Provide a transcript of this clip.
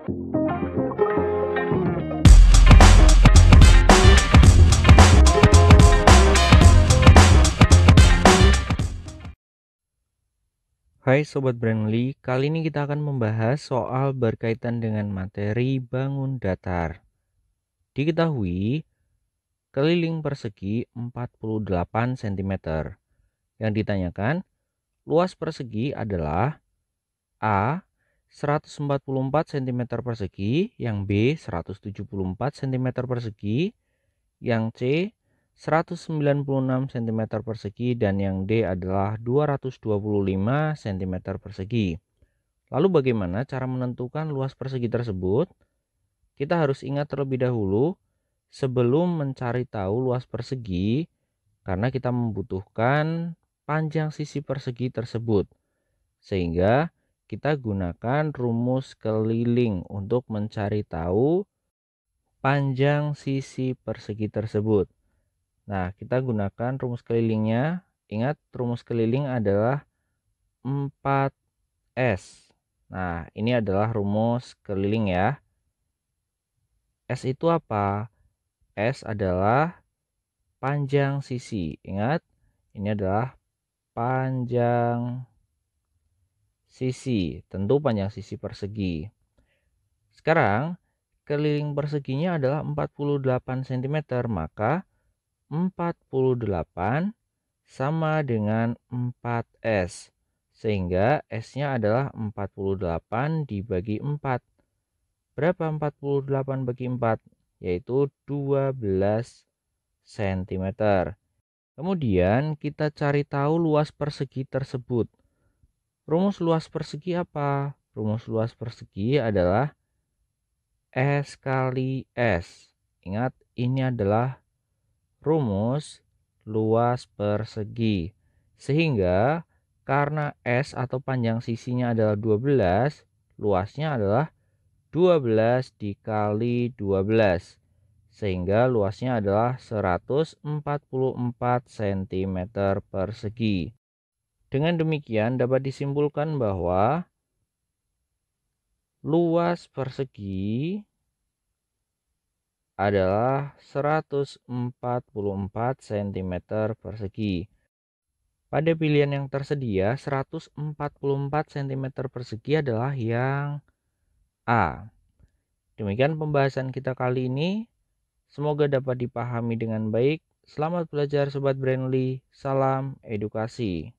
Hai Sobat Brandly, kali ini kita akan membahas soal berkaitan dengan materi bangun datar. Diketahui, keliling persegi 48 cm. Yang ditanyakan, luas persegi adalah A 144 cm persegi, yang B 174 cm persegi, yang C 196 cm persegi dan yang D adalah 225 cm persegi. Lalu bagaimana cara menentukan luas persegi tersebut? Kita harus ingat terlebih dahulu sebelum mencari tahu luas persegi karena kita membutuhkan panjang sisi persegi tersebut. Sehingga kita gunakan rumus keliling untuk mencari tahu panjang sisi persegi tersebut. Nah, kita gunakan rumus kelilingnya. Ingat, rumus keliling adalah 4S. Nah, ini adalah rumus keliling ya. S itu apa? S adalah panjang sisi. Ingat, ini adalah panjang sisi, tentu panjang sisi persegi. Sekarang, keliling perseginya adalah 48 cm, maka 48 sama dengan 4S. Sehingga S-nya adalah 48 dibagi 4. Berapa 48 bagi 4? Yaitu 12 cm. Kemudian kita cari tahu luas persegi tersebut. Rumus luas persegi apa? Rumus luas persegi adalah S kali S. Ingat, ini adalah rumus luas persegi. Sehingga karena S atau panjang sisinya adalah 12, luasnya adalah 12 dikali 12. Sehingga luasnya adalah 144 cm persegi. Dengan demikian dapat disimpulkan bahwa luas persegi adalah 144 cm persegi. Pada pilihan yang tersedia, 144 cm persegi adalah yang A. Demikian pembahasan kita kali ini. Semoga dapat dipahami dengan baik. Selamat belajar Sobat Brandly. Salam edukasi.